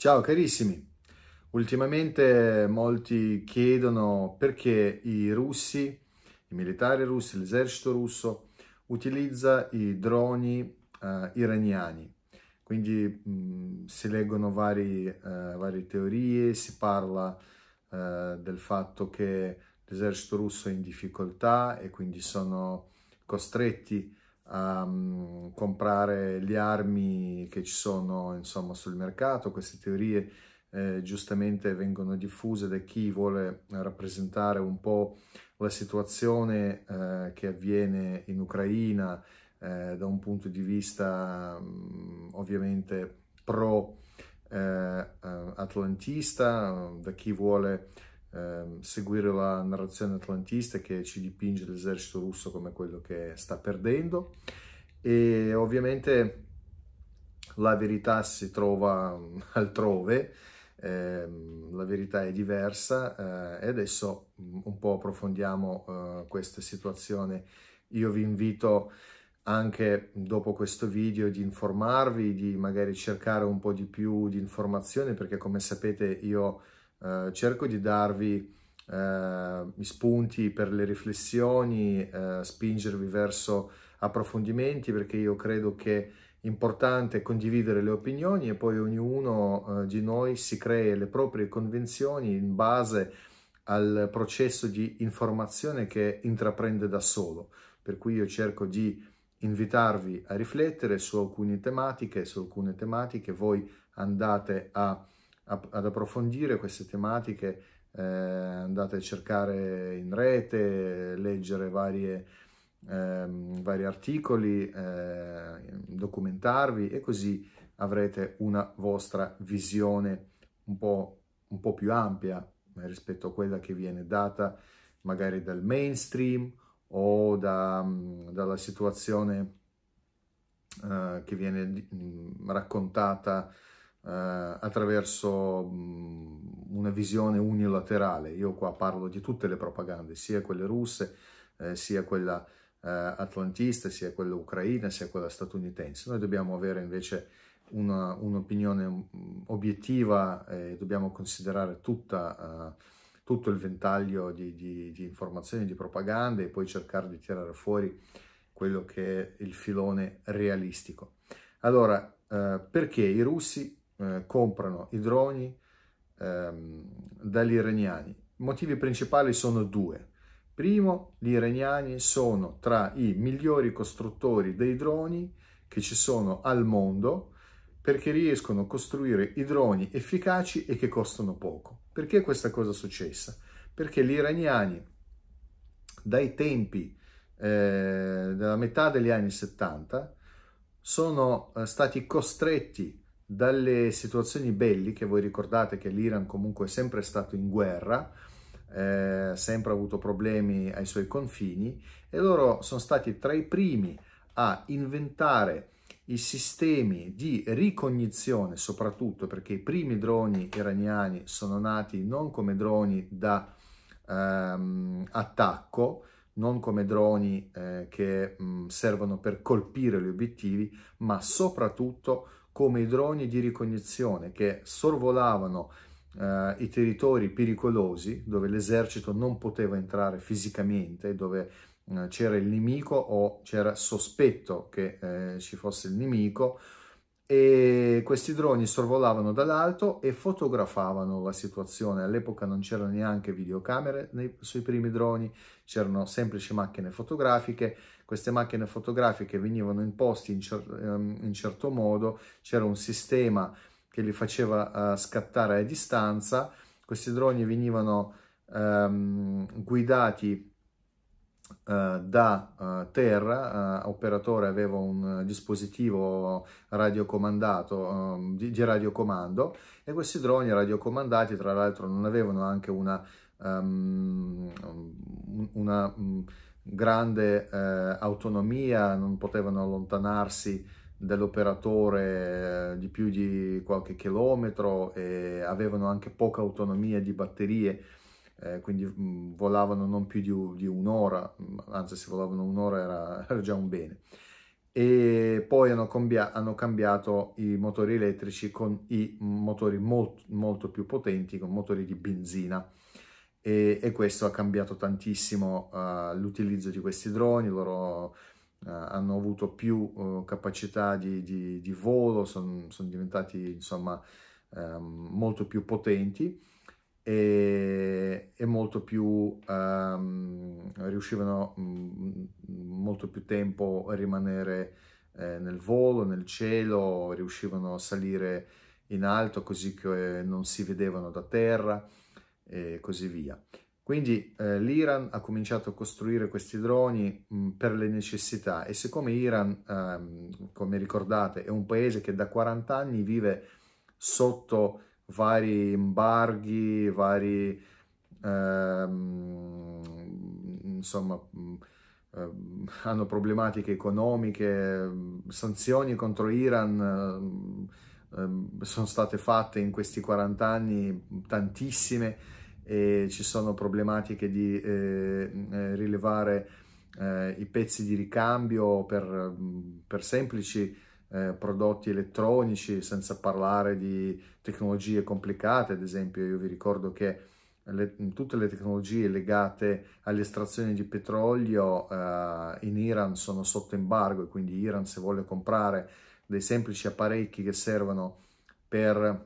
Ciao carissimi, ultimamente molti chiedono perché i russi, i militari russi, l'esercito russo utilizza i droni eh, iraniani. Quindi mh, mm, si leggono vari, eh, varie teorie, si parla eh, del fatto che l'esercito russo è in difficoltà e quindi sono costretti a um, comprare le armi che ci sono insomma, sul mercato. Queste teorie eh, giustamente vengono diffuse da chi vuole rappresentare un po' la situazione eh, che avviene in Ucraina eh, da un punto di vista mh, mm, ovviamente pro-atlantista, eh, eh, da chi vuole Ehm, seguire la narrazione atlantista che ci dipinge l'esercito russo come quello che sta perdendo e ovviamente la verità si trova mm, altrove, ehm, la verità è diversa eh, e adesso mm, un po' approfondiamo eh, questa situazione. Io vi invito anche dopo questo video di informarvi, di magari cercare un po' di più di informazioni perché come sapete io eh, cerco di darvi eh, spunti per le riflessioni, eh, spingervi verso approfondimenti perché io credo che è importante condividere le opinioni e poi ognuno eh, di noi si crea le proprie convenzioni in base al processo di informazione che intraprende da solo. Per cui io cerco di invitarvi a riflettere su alcune tematiche, su alcune tematiche voi andate a ad approfondire queste tematiche, eh, andate a cercare in rete, leggere varie, eh, vari articoli, eh, documentarvi e così avrete una vostra visione un po', un po' più ampia eh, rispetto a quella che viene data magari dal mainstream o da, mm, dalla situazione eh, che viene mm, raccontata eh, attraverso una visione unilaterale. Io qua parlo di tutte le propagande, sia quelle russe, eh, sia quella eh, atlantista, sia quella ucraina, sia quella statunitense. Noi dobbiamo avere invece un'opinione obiettiva e eh, dobbiamo considerare tutta, eh, tutto il ventaglio di, di, di informazioni, di propaganda e poi cercare di tirare fuori quello che è il filone realistico. Allora, eh, perché i russi eh, comprano i droni ehm, dagli iraniani. I Motivi principali sono due. Primo, gli iraniani sono tra i migliori costruttori dei droni che ci sono al mondo perché riescono a costruire i droni efficaci e che costano poco. Perché questa cosa è successa? Perché gli iraniani dai tempi eh, della metà degli anni 70 sono eh, stati costretti a dalle situazioni belliche, voi ricordate che l'Iran comunque è sempre stato in guerra, eh, sempre avuto problemi ai suoi confini e loro sono stati tra i primi a inventare i sistemi di ricognizione soprattutto perché i primi droni iraniani sono nati non come droni da ehm, attacco, non come droni eh, che mh, mm, servono per colpire gli obiettivi, ma soprattutto per come i droni di ricognizione che sorvolavano eh, i territori pericolosi dove l'esercito non poteva entrare fisicamente, dove eh, c'era il nemico o c'era sospetto che eh, ci fosse il nemico e questi droni sorvolavano dall'alto e fotografavano la situazione. All'epoca non c'erano neanche videocamere nei, sui primi droni, c'erano semplici macchine fotografiche queste macchine fotografiche venivano imposte in, cer ehm, in certo modo, c'era un sistema che li faceva uh, scattare a distanza, questi droni venivano um, guidati Uh, da uh, terra, uh, operatore aveva un dispositivo radiocomandato um, di, di, radiocomando e questi droni radiocomandati tra l'altro non avevano anche una, um, una um, grande eh, autonomia, non potevano allontanarsi dell'operatore eh, di più di qualche chilometro e avevano anche poca autonomia di batterie, eh, quindi mm, volavano non più di, di un'ora, mm, anzi se volavano un'ora era, era, già un bene. E poi hanno, hanno, cambiato i motori elettrici con i motori molt molto più potenti, con motori di benzina e, e questo ha cambiato tantissimo uh, l'utilizzo di questi droni, loro uh, hanno avuto più uh, capacità di, di, di volo, sono son diventati insomma um, molto più potenti e, e molto più um, riuscivano um, molto più tempo a rimanere eh, nel volo, nel cielo, riuscivano a salire in alto così che non si vedevano da terra e così via. Quindi eh, l'Iran ha cominciato a costruire questi droni mh, mm, per le necessità e siccome l'Iran, ehm, come ricordate, è un paese che da 40 anni vive sotto vari imbarghi, vari ehm, insomma mm, ehm, hanno problematiche economiche, mm, sanzioni contro l'Iran ehm, sono state fatte in questi 40 anni tantissime e ci sono problematiche di eh, eh, rilevare eh, i pezzi di ricambio per, mm, per semplici eh, prodotti elettronici, senza parlare di tecnologie complicate. Ad esempio, io vi ricordo che le, tutte le tecnologie legate all'estrazione di petrolio eh, in Iran sono sotto embargo e quindi Iran se vuole comprare dei semplici apparecchi che servono per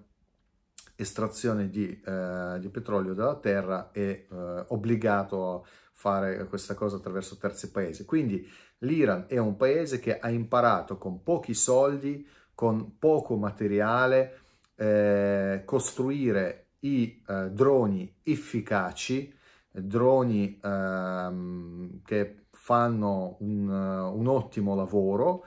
estrazione di, eh, di petrolio dalla terra è eh, obbligato a fare questa cosa attraverso terzi paesi. Quindi l'Iran è un paese che ha imparato con pochi soldi, con poco materiale, eh, costruire i eh, droni efficaci, droni ehm, che fanno un, un ottimo lavoro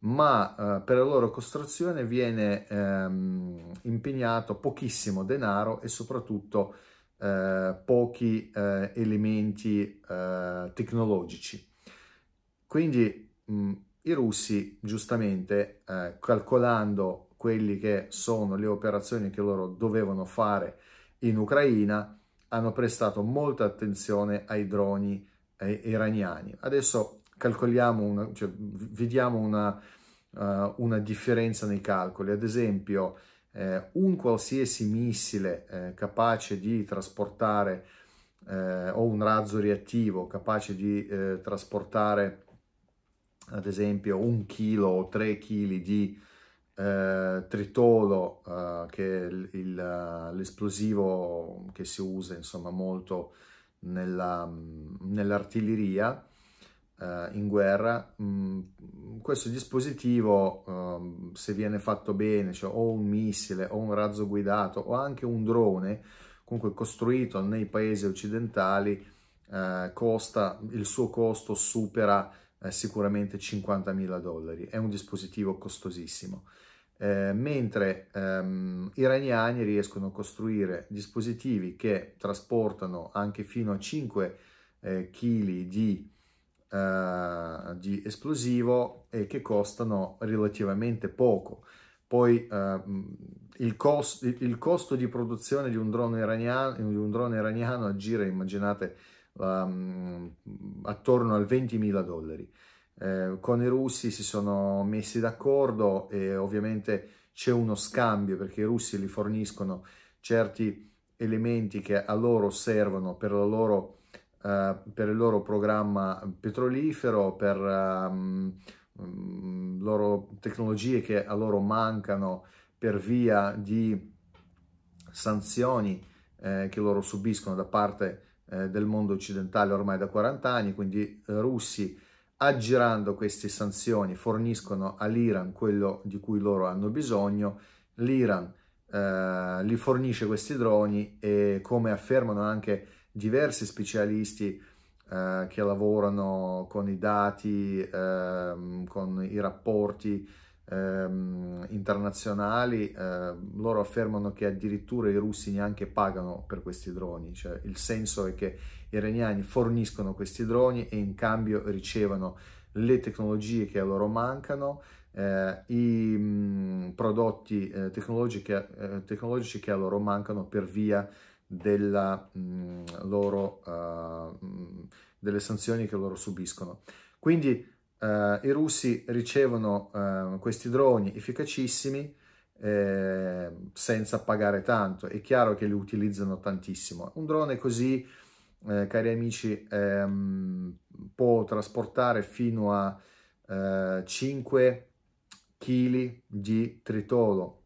ma eh, per la loro costruzione viene ehm, impegnato pochissimo denaro e soprattutto eh, pochi eh, elementi eh, tecnologici. Quindi mh, i russi, giustamente, eh, calcolando quelli che sono le operazioni che loro dovevano fare in Ucraina, hanno prestato molta attenzione ai droni eh, iraniani. Adesso calcoliamo, una, cioè, vediamo una, uh, una, differenza nei calcoli. Ad esempio, eh, un qualsiasi missile eh, capace di trasportare eh, o un razzo reattivo capace di eh, trasportare ad esempio un chilo o tre chili di eh, tritolo che è l'esplosivo che si usa insomma molto mm, nell'artiglieria nell eh, in guerra, mh, mm, questo dispositivo, eh, se viene fatto bene, cioè o un missile o un razzo guidato o anche un drone, comunque costruito nei paesi occidentali, eh, costa, il suo costo supera eh, sicuramente 50.000 dollari, è un dispositivo costosissimo. Eh, mentre ehm, iraniani riescono a costruire dispositivi che trasportano anche fino a 5 kg eh, di eh, di esplosivo e che costano relativamente poco. Poi eh, il, cost, il, costo di produzione di un drone iraniano, di un drone iraniano gira, immaginate, um, attorno al 20.000 dollari. Eh, con i russi si sono messi d'accordo e ovviamente c'è uno scambio perché i russi li forniscono certi elementi che a loro servono per la loro eh, per il loro programma petrolifero, per um, loro tecnologie che a loro mancano per via di sanzioni eh, che loro subiscono da parte eh, del mondo occidentale ormai da 40 anni, quindi eh, russi aggirando queste sanzioni forniscono all'Iran quello di cui loro hanno bisogno, l'Iran eh, gli fornisce questi droni e come affermano anche diversi specialisti eh, che lavorano con i dati, ehm, con i rapporti ehm, internazionali, eh, loro affermano che addirittura i russi neanche pagano per questi droni, cioè il senso è che i iraniani forniscono questi droni e in cambio ricevono le tecnologie che a loro mancano, eh, i mh, mm, prodotti eh, tecnologici, eh, tecnologici, che, a loro mancano per via della, mh, loro, uh, delle sanzioni che loro subiscono. Quindi Uh, i russi ricevono uh, questi droni efficacissimi eh, senza pagare tanto. È chiaro che li utilizzano tantissimo. Un drone così, eh, cari amici, ehm, può trasportare fino a eh, 5 kg di tritolo.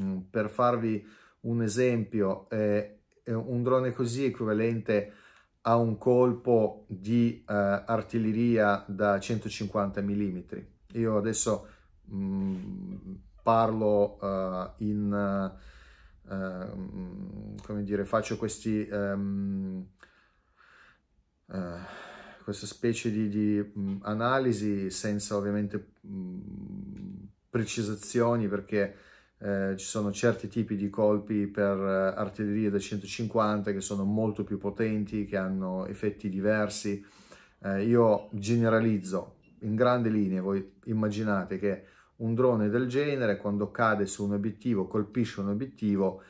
Mm, per farvi un esempio, eh, eh, un drone così equivalente a un colpo di eh, artiglieria da 150 mm. Io adesso mh, mm, parlo uh, in, uh, come dire, faccio questi... Um, questa specie di, di mh, mm, analisi senza ovviamente mh, mm, precisazioni perché eh, ci sono certi tipi di colpi per eh, artiglieria da 150 che sono molto più potenti, che hanno effetti diversi. Eh, io generalizzo in grandi linee, voi immaginate che un drone del genere quando cade su un obiettivo, colpisce un obiettivo,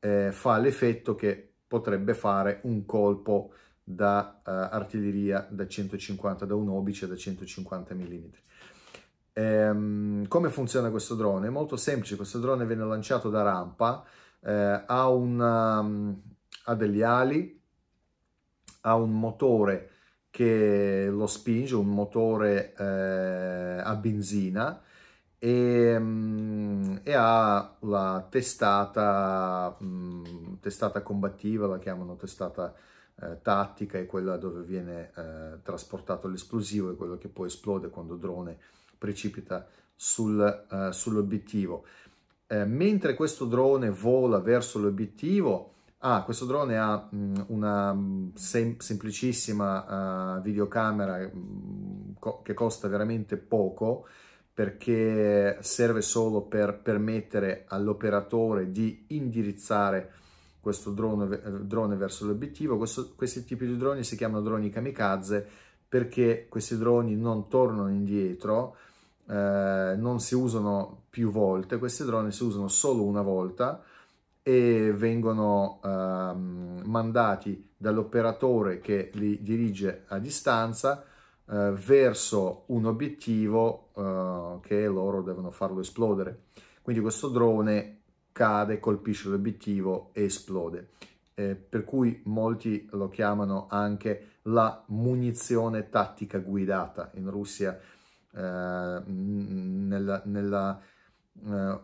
eh, fa l'effetto che potrebbe fare un colpo da eh, artiglieria da 150, da un obice da 150 mm. Ehm, come funziona questo drone? È molto semplice, questo drone viene lanciato da rampa, eh, ha, una, um, ha degli ali, ha un motore che lo spinge, un motore eh, a benzina e, mm, e, ha la testata, mh, mm, testata combattiva, la chiamano testata eh, tattica, è quella dove viene eh, trasportato l'esplosivo, è quello che poi esplode quando il drone precipita sul, uh, sull'obiettivo. Eh, mentre questo drone vola verso l'obiettivo, ah, questo drone ha mh, mm, una mm, sem semplicissima uh, videocamera mh, mm, co che costa veramente poco perché serve solo per permettere all'operatore di indirizzare questo drone, eh, drone verso l'obiettivo. Questi tipi di droni si chiamano droni kamikaze perché questi droni non tornano indietro, eh, non si usano più volte, questi droni si usano solo una volta e vengono ehm, mandati dall'operatore che li dirige a distanza eh, verso un obiettivo eh, che loro devono farlo esplodere. Quindi questo drone cade, colpisce l'obiettivo e esplode. Eh, per cui molti lo chiamano anche la munizione tattica guidata. In Russia eh, nella, nella, eh,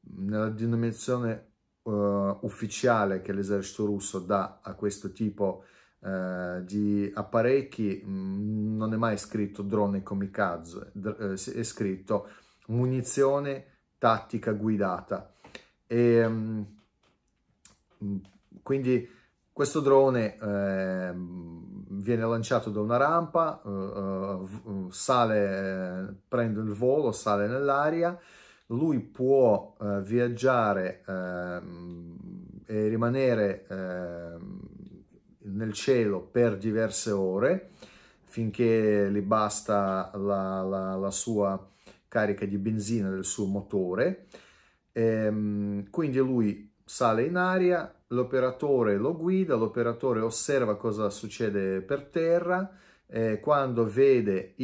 nella denominazione Uh, ufficiale che l'esercito russo dà a questo tipo uh, di apparecchi mh, non è mai scritto drone kamikaze, dr è scritto munizione tattica guidata. E, um, quindi questo drone eh, viene lanciato da una rampa, uh, sale, prende il volo, sale nell'aria, lui può uh, viaggiare ehm, e rimanere ehm, nel cielo per diverse ore finché gli basta la, la, la sua carica di benzina del suo motore. E, ehm, quindi lui sale in aria, l'operatore lo guida, l'operatore osserva cosa succede per terra, eh, quando vede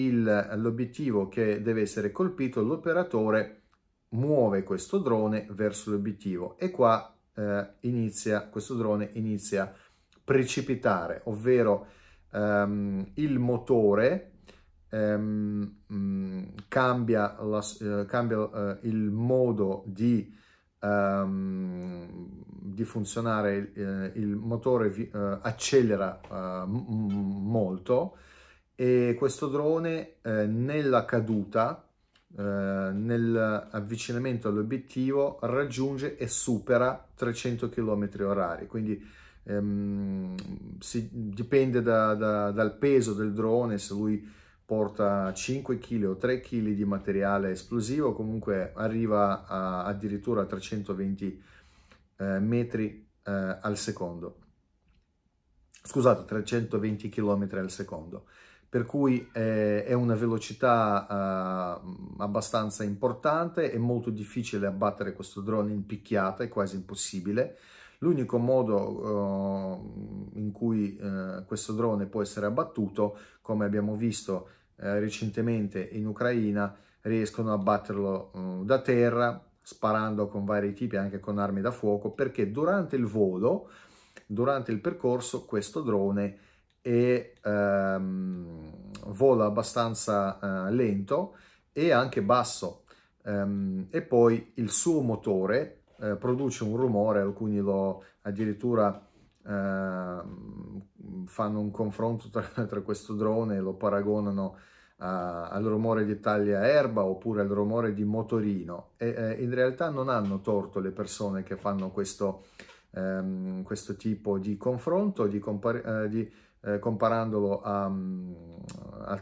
l'obiettivo che deve essere colpito, l'operatore muove questo drone verso l'obiettivo e qua eh, inizia, questo drone inizia a precipitare, ovvero ehm, il motore ehm, mm, cambia, la, eh, cambia eh, il modo di ehm, di funzionare, eh, il motore vi, eh, accelera eh, molto e questo drone eh, nella caduta, eh, nell'avvicinamento all'obiettivo, raggiunge e supera 300 km h Quindi ehm, si, dipende da, da, dal peso del drone, se lui porta 5 kg o 3 kg di materiale esplosivo, comunque arriva a, addirittura a 320 eh, metri eh, al secondo. Scusate, 320 km al secondo. Per cui eh, è una velocità eh, abbastanza importante, è molto difficile abbattere questo drone in picchiata, è quasi impossibile. L'unico modo uh, in cui uh, questo drone può essere abbattuto, come abbiamo visto eh, recentemente in Ucraina riescono a batterlo mh, eh, da terra sparando con vari tipi anche con armi da fuoco perché durante il volo durante il percorso questo drone è, ehm, vola abbastanza eh, lento e anche basso ehm, e poi il suo motore eh, produce un rumore alcuni lo addirittura uh, fanno un confronto tra, tra, questo drone e lo paragonano a, eh, al rumore di taglia erba oppure al rumore di motorino e eh, in realtà non hanno torto le persone che fanno questo, um, questo tipo di confronto di compar- uh, di, uh, comparandolo a, um,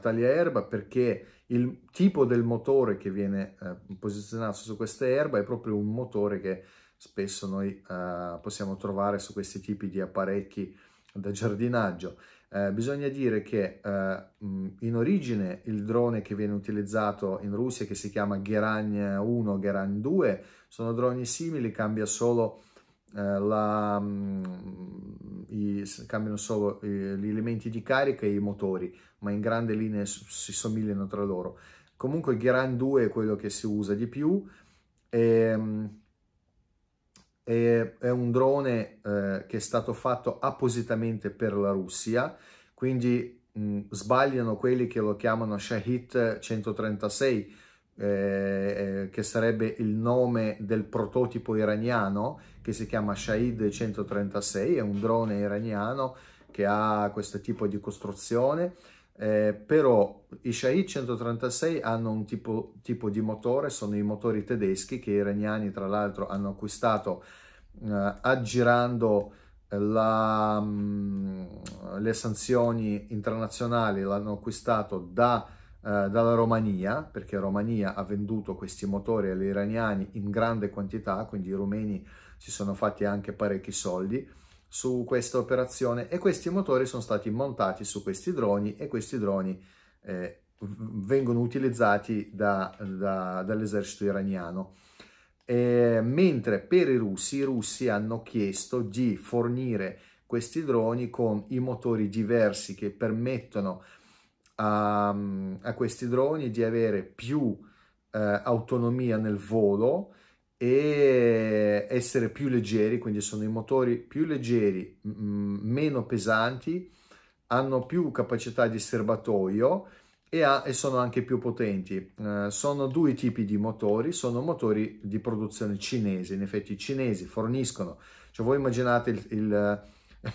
taglia erba perché il tipo del motore che viene posizionato su questa erba è proprio un motore che spesso noi eh, possiamo trovare su questi tipi di apparecchi da giardinaggio. Eh, bisogna dire che eh, in origine il drone che viene utilizzato in Russia, che si chiama Geragn 1, Geragn 2, sono droni simili, cambia solo eh, la, i, cambiano solo eh, gli elementi di carica e i motori, ma in grande linea si somigliano tra loro. Comunque il Geran 2 è quello che si usa di più. E, ehm, è un drone eh, che è stato fatto appositamente per la Russia, quindi mh, mm, sbagliano quelli che lo chiamano Shahid 136, eh, eh, che sarebbe il nome del prototipo iraniano, che si chiama Shahid 136, è un drone iraniano che ha questo tipo di costruzione, eh, però i Shahid 136 hanno un tipo, tipo, di motore, sono i motori tedeschi che i iraniani tra l'altro hanno acquistato eh, aggirando la, mm, le sanzioni internazionali, l'hanno acquistato da, eh, dalla Romania, perché Romania ha venduto questi motori agli iraniani in grande quantità, quindi i rumeni si sono fatti anche parecchi soldi su questa operazione e questi motori sono stati montati su questi droni e questi droni eh, vengono utilizzati da, da, dall'esercito iraniano. E, mentre per i russi, i russi hanno chiesto di fornire questi droni con i motori diversi che permettono a, a questi droni di avere più eh, autonomia nel volo, e essere più leggeri, quindi sono i motori più leggeri, meno pesanti, hanno più capacità di serbatoio e, ha, e sono anche più potenti. Eh, sono due tipi di motori, sono motori di produzione cinese, in effetti i cinesi forniscono, cioè voi immaginate il, il,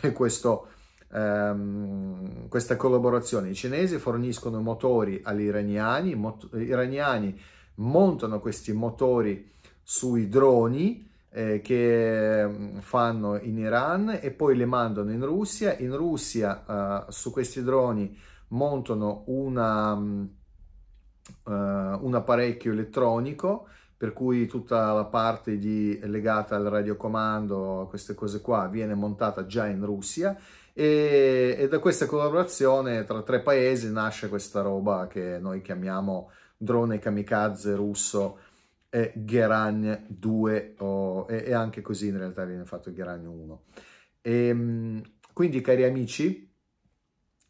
eh, questo, ehm, questa collaborazione, i cinesi forniscono motori agli iraniani, mot- iraniani montano questi motori sui droni eh, che mm, fanno in Iran e poi le mandano in Russia. In Russia eh, su questi droni montano una, um, uh, un apparecchio elettronico per cui tutta la parte di, legata al radiocomando, queste cose qua, viene montata già in Russia e, e, da questa collaborazione tra tre paesi nasce questa roba che noi chiamiamo drone kamikaze russo e Geragn 2 oh, e, e, anche così in realtà viene fatto Geragn 1. E, ehm, quindi cari amici,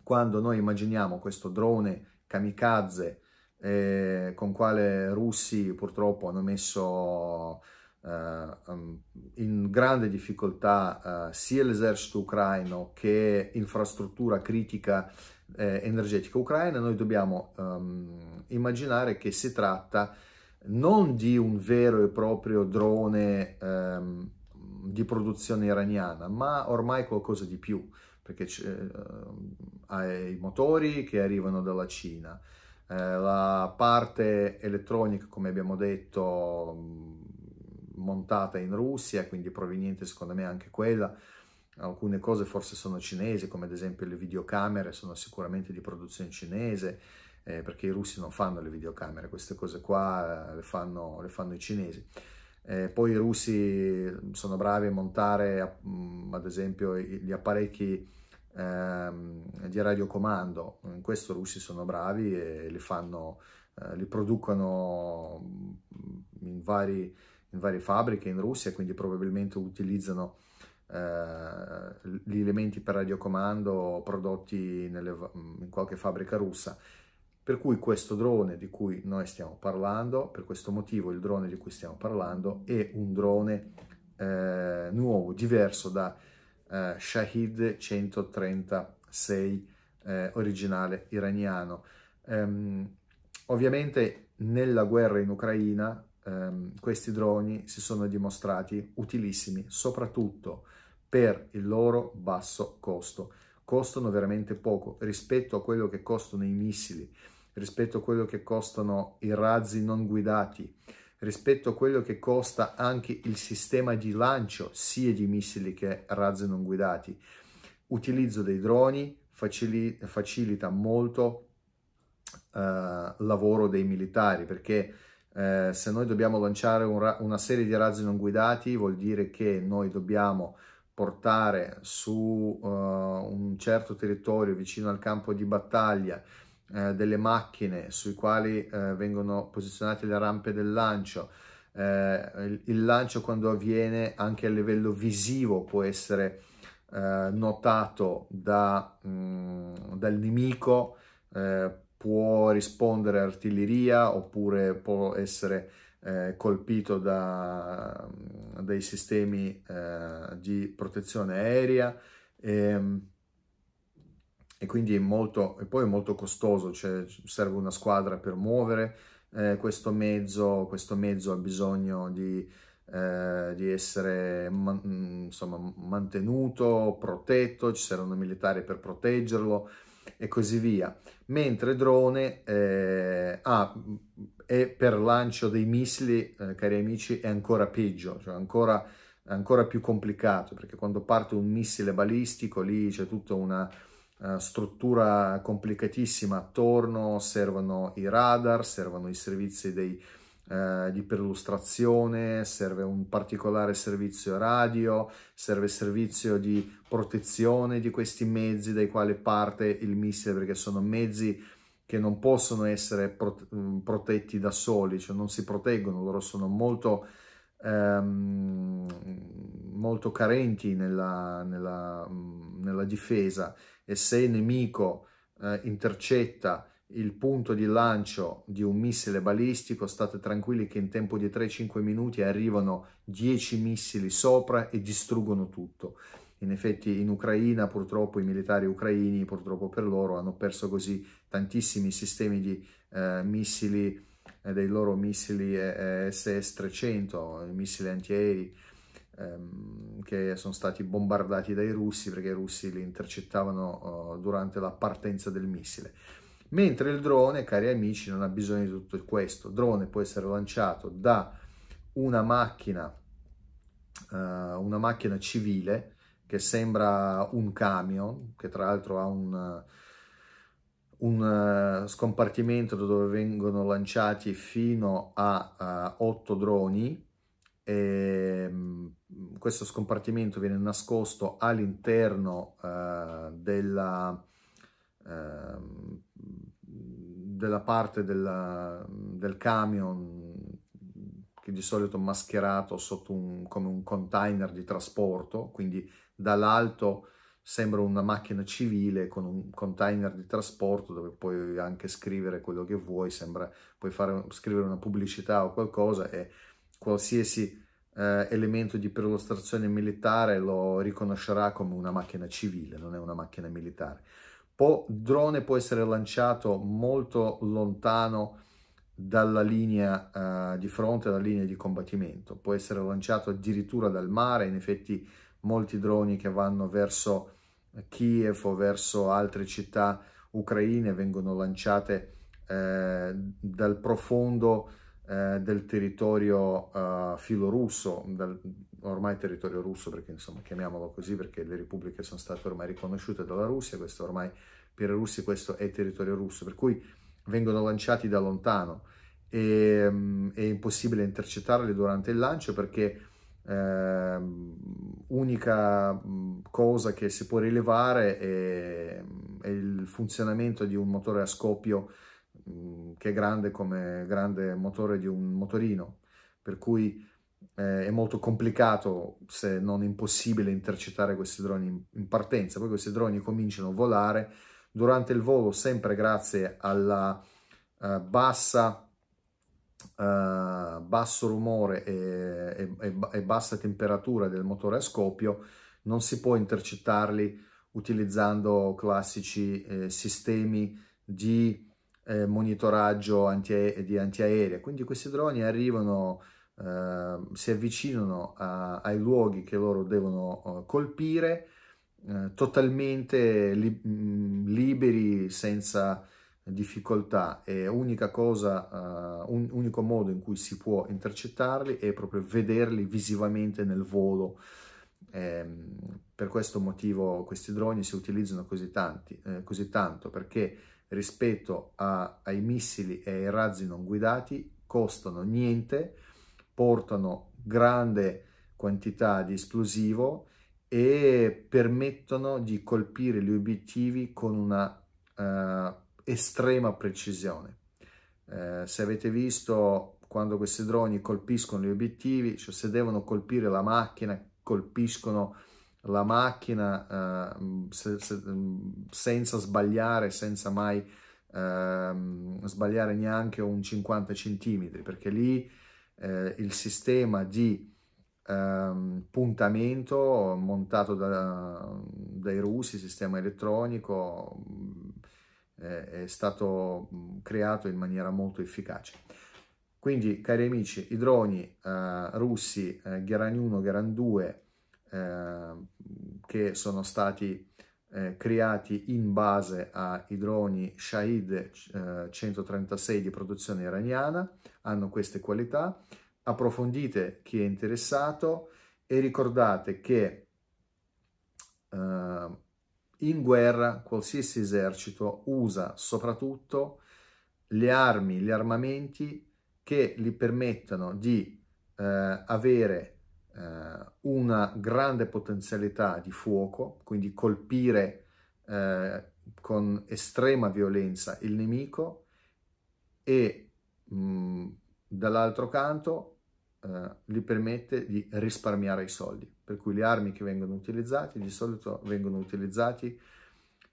quando noi immaginiamo questo drone kamikaze eh, con quale russi purtroppo hanno messo eh, um, in grande difficoltà eh, sia l'esercito ucraino che infrastruttura critica eh, energetica ucraina, noi dobbiamo ehm, immaginare che si tratta di non di un vero e proprio drone ehm, di produzione iraniana, ma ormai qualcosa di più, perché eh, i motori che arrivano dalla Cina, eh, la parte elettronica, come abbiamo detto, mm, montata in Russia, quindi proveniente secondo me anche quella, alcune cose forse sono cinesi, come ad esempio le videocamere sono sicuramente di produzione cinese, eh, perché i russi non fanno le videocamere, queste cose qua eh, le fanno, le fanno i cinesi. Eh, poi i russi sono bravi a montare mm, ad esempio gli apparecchi ehm, di radiocomando, in questo i russi sono bravi e li, fanno, eh, li producono mm, in, vari, in, varie fabbriche in Russia, quindi probabilmente utilizzano eh, gli elementi per radiocomando prodotti nelle, mm, in qualche fabbrica russa per cui questo drone di cui noi stiamo parlando, per questo motivo il drone di cui stiamo parlando è un drone eh, nuovo, diverso da eh, Shahid 136 eh, originale iraniano. Ehm, ovviamente nella guerra in Ucraina ehm, questi droni si sono dimostrati utilissimi soprattutto per il loro basso costo. Costano veramente poco rispetto a quello che costano i missili rispetto a quello che costano i razzi non guidati, rispetto a quello che costa anche il sistema di lancio sia di missili che razzi non guidati. Utilizzo dei droni facili facilita molto il uh, eh, lavoro dei militari perché uh, se noi dobbiamo lanciare un una serie di razzi non guidati vuol dire che noi dobbiamo portare su uh, un certo territorio vicino al campo di battaglia eh, delle macchine sui quali eh, vengono posizionate le rampe del lancio, eh, il, il, lancio quando avviene anche a livello visivo può essere eh, notato da, mh, mm, dal nemico, eh, può rispondere artiglieria oppure può essere eh, colpito da dei sistemi eh, di protezione aerea. E, ehm, e quindi è molto, e poi è molto costoso, cioè serve una squadra per muovere eh, questo mezzo, questo mezzo ha bisogno di, eh, di essere man insomma, mantenuto, protetto, ci saranno militari per proteggerlo e così via. Mentre drone eh, ah, e per lancio dei missili, eh, cari amici, è ancora peggio, cioè ancora, ancora più complicato, perché quando parte un missile balistico lì c'è tutta una eh, struttura complicatissima attorno, servono i radar, servono i servizi dei, uh, di perlustrazione, serve un particolare servizio radio, serve servizio di protezione di questi mezzi dai quali parte il missile perché sono mezzi che non possono essere prote mm, protetti da soli, cioè non si proteggono, loro sono molto ehm, molto carenti nella, nella, mm, nella, difesa e se il nemico eh, intercetta il punto di lancio di un missile balistico, state tranquilli che in tempo di 3-5 minuti arrivano 10 missili sopra e distruggono tutto. In effetti in Ucraina purtroppo i militari ucraini, purtroppo per loro, hanno perso così tantissimi sistemi di eh, missili, eh, dei loro missili eh, SS-300, eh, missili antiaerei, Ehm, che sono stati bombardati dai russi perché i russi li intercettavano eh, durante la partenza del missile. Mentre il drone, cari amici, non ha bisogno di tutto questo. Il drone può essere lanciato da una macchina, eh, una macchina civile che sembra un camion, che tra l'altro ha un un eh, scompartimento dove vengono lanciati fino a 8 droni e ehm, questo scompartimento viene nascosto all'interno eh, della, eh, della, parte della, del camion che di solito è mascherato sotto un, come un container di trasporto, quindi dall'alto sembra una macchina civile con un container di trasporto dove puoi anche scrivere quello che vuoi, sembra, puoi fare, scrivere una pubblicità o qualcosa e qualsiasi eh, elemento di perlustrazione militare lo riconoscerà come una macchina civile, non è una macchina militare. Po il drone può essere lanciato molto lontano dalla linea eh, di fronte, dalla linea di combattimento, può essere lanciato addirittura dal mare, in effetti molti droni che vanno verso Kiev o verso altre città ucraine vengono lanciate eh, dal profondo eh, del territorio eh, filorusso, del, ormai territorio russo perché insomma chiamiamolo così perché le repubbliche sono state ormai riconosciute dalla Russia, questo ormai per i russi questo è territorio russo, per cui vengono lanciati da lontano e um, è impossibile intercettarli durante il lancio perché eh, unica mm, cosa che si può rilevare è, mm, è il funzionamento di un motore a scoppio Mm, che è grande come grande motore di un motorino, per cui eh, è molto complicato, se non impossibile, intercettare questi droni in, in partenza. Poi questi droni cominciano a volare, durante il volo sempre grazie alla uh, bassa uh, basso rumore e, e, e, bassa temperatura del motore a scoppio non si può intercettarli utilizzando classici eh, sistemi di eh, monitoraggio anti di antiaerea. Quindi questi droni arrivano, eh, si avvicinano a, ai luoghi che loro devono eh, colpire eh, totalmente li mm, liberi, senza difficoltà e unica cosa, uh, un, unico modo in cui si può intercettarli è proprio vederli visivamente nel volo. Eh, per questo motivo questi droni si utilizzano così, tanti, eh, così tanto perché rispetto a, ai missili e ai razzi non guidati, costano niente, portano grande quantità di esplosivo e permettono di colpire gli obiettivi con una eh, estrema precisione. Eh, se avete visto quando questi droni colpiscono gli obiettivi, cioè se devono colpire la macchina, colpiscono la macchina uh, se, se, senza sbagliare, senza mai uh, sbagliare neanche un 50 centimetri, perché lì uh, il sistema di ehm, puntamento montato da, dai russi, sistema elettronico, è stato creato in maniera molto efficace. Quindi, cari amici, i droni eh, russi eh, Gheran 1, Garan 2, Ehm, che sono stati eh, creati in base ai droni Shahid 136 eh, di produzione iraniana, hanno queste qualità, approfondite chi è interessato e ricordate che ehm, in guerra qualsiasi esercito usa soprattutto le armi, gli armamenti che gli permettono di eh, avere eh, una grande potenzialità di fuoco, quindi colpire eh, con estrema violenza il nemico e mh, mm, dall'altro canto eh, gli permette di risparmiare i soldi, per cui le armi che vengono utilizzate di solito vengono utilizzate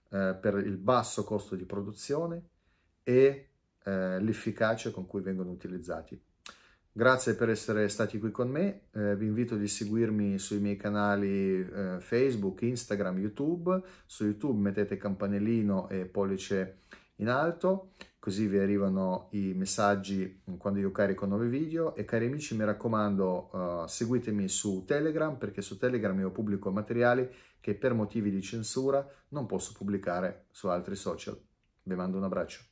eh, per il basso costo di produzione e eh, l'efficacia con cui vengono utilizzati. Grazie per essere stati qui con me, eh, vi invito a seguirmi sui miei canali eh, Facebook, Instagram, YouTube. Su YouTube mettete campanellino e pollice in alto, così vi arrivano i messaggi quando io carico nuovi video. E cari amici, mi raccomando, eh, seguitemi su Telegram, perché su Telegram io pubblico materiali che per motivi di censura non posso pubblicare su altri social. Vi mando un abbraccio.